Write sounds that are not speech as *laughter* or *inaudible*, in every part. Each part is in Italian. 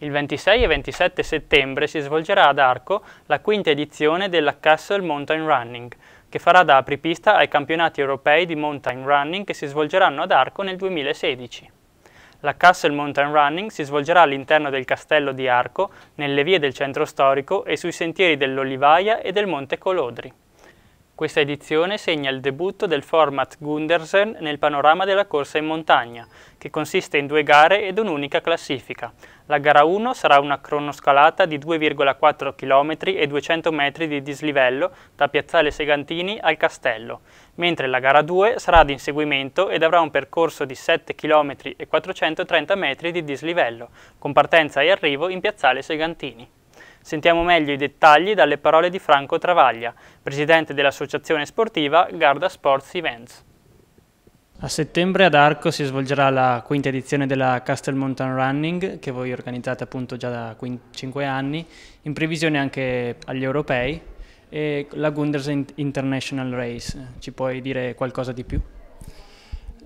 Il 26 e 27 settembre si svolgerà ad Arco la quinta edizione della Castle Mountain Running, che farà da apripista ai campionati europei di mountain running che si svolgeranno ad Arco nel 2016. La Castle Mountain Running si svolgerà all'interno del castello di Arco, nelle vie del centro storico e sui sentieri dell'Olivaia e del Monte Colodri. Questa edizione segna il debutto del format Gundersen nel panorama della corsa in montagna, che consiste in due gare ed un'unica classifica. La gara 1 sarà una cronoscalata di 2,4 km e 200 metri di dislivello da Piazzale Segantini al Castello, mentre la gara 2 sarà ad inseguimento ed avrà un percorso di 7 km e 430 metri di dislivello, con partenza e arrivo in Piazzale Segantini. Sentiamo meglio i dettagli dalle parole di Franco Travaglia, presidente dell'associazione sportiva Garda Sports Events. A settembre ad Arco si svolgerà la quinta edizione della Castle Mountain Running che voi organizzate appunto già da cinque anni, in previsione anche agli europei e la Gunders International Race. Ci puoi dire qualcosa di più?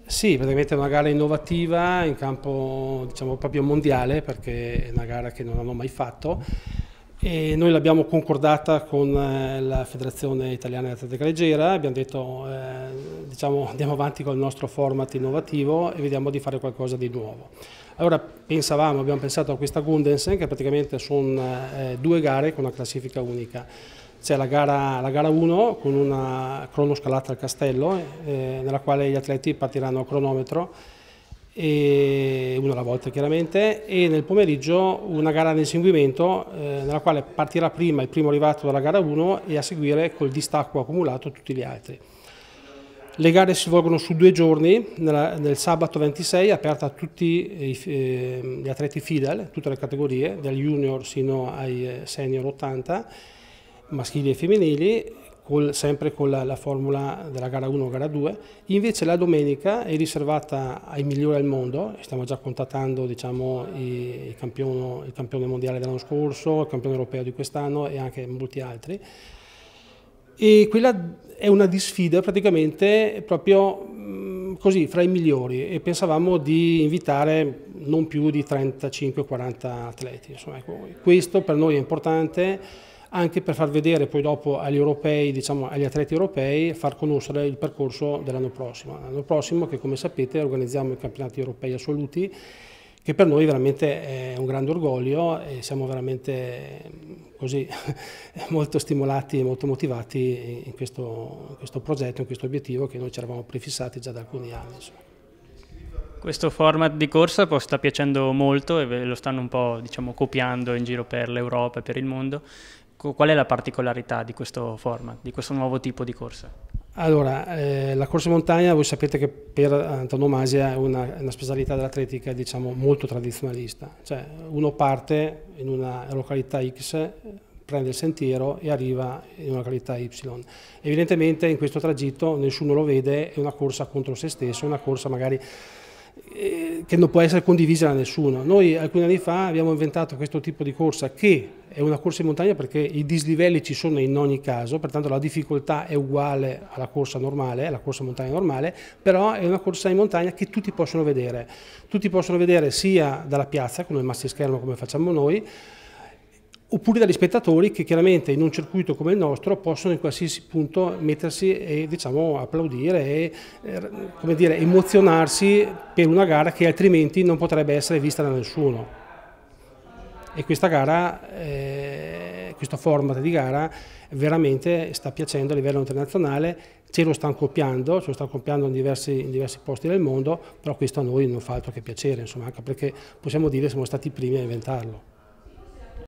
Sì, praticamente è una gara innovativa in campo diciamo proprio mondiale perché è una gara che non hanno mai fatto e noi l'abbiamo concordata con eh, la Federazione Italiana di Atletica Leggera, abbiamo detto eh, diciamo, *laughs* andiamo avanti con il nostro format innovativo e vediamo di fare qualcosa di nuovo. Allora pensavamo, abbiamo pensato a questa Gundensen che praticamente sono eh, due gare con una classifica unica. C'è la, gara, 1 con una cronoscalata al castello eh, nella quale gli atleti partiranno a cronometro una alla volta chiaramente, e nel pomeriggio una gara di inseguimento eh, nella quale partirà prima il primo arrivato dalla gara 1 e a seguire col distacco accumulato tutti gli altri. Le gare si svolgono su due giorni, nella, nel sabato 26 aperta a tutti i, eh, gli atleti FIDEL, tutte le categorie, dal junior sino ai eh, senior 80, maschili e femminili, col, sempre con la, la, formula della gara 1 o gara 2. Invece la domenica è riservata ai migliori al mondo, stiamo già contattando diciamo, i, i campione, il campione mondiale dell'anno scorso, il campione europeo di quest'anno e anche molti altri. E quella è una disfida praticamente proprio mm, così, fra i migliori e pensavamo di invitare non più di 35-40 atleti. Insomma, ecco, questo per noi è importante anche per far vedere poi dopo agli europei, diciamo agli atleti europei, far conoscere il percorso dell'anno prossimo. L'anno prossimo che come sapete organizziamo i campionati europei assoluti che per noi veramente è un grande orgoglio e siamo veramente eh, così *laughs* molto stimolati e molto motivati in questo, in questo progetto, in questo obiettivo che noi ci eravamo prefissati già da alcuni anni. Insomma. Questo format di corsa sta piacendo molto e lo stanno un po' diciamo, copiando in giro per l'Europa e per il mondo. Qual è la particolarità di questo format, di questo nuovo tipo di corsa? Allora, eh, la corsa in montagna voi sapete che per antonomasia è una, una specialità dell'atletica diciamo molto tradizionalista, cioè uno parte in una località X, prende il sentiero e arriva in una località Y. Evidentemente in questo tragitto nessuno lo vede, è una corsa contro se stesso, è una corsa magari eh, che non può essere condivisa da nessuno. Noi alcuni anni fa abbiamo inventato questo tipo di corsa che è una corsa in montagna perché i dislivelli ci sono in ogni caso, pertanto la difficoltà è uguale alla corsa normale, alla corsa in montagna normale, però è una corsa in montagna che tutti possono vedere. Tutti possono vedere sia dalla piazza con il massi schermo come facciamo noi, oppure dagli spettatori che chiaramente in un circuito come il nostro possono in qualsiasi punto mettersi e diciamo, applaudire e eh, dire, emozionarsi per una gara che altrimenti non potrebbe essere vista da nessuno. E questa gara, eh, questo format di gara veramente sta piacendo a livello internazionale, ce lo stanno copiando, ce lo stanno copiando in diversi, in diversi, posti del mondo, però questo a noi non fa altro che piacere, insomma, anche perché possiamo dire che siamo stati i primi a inventarlo.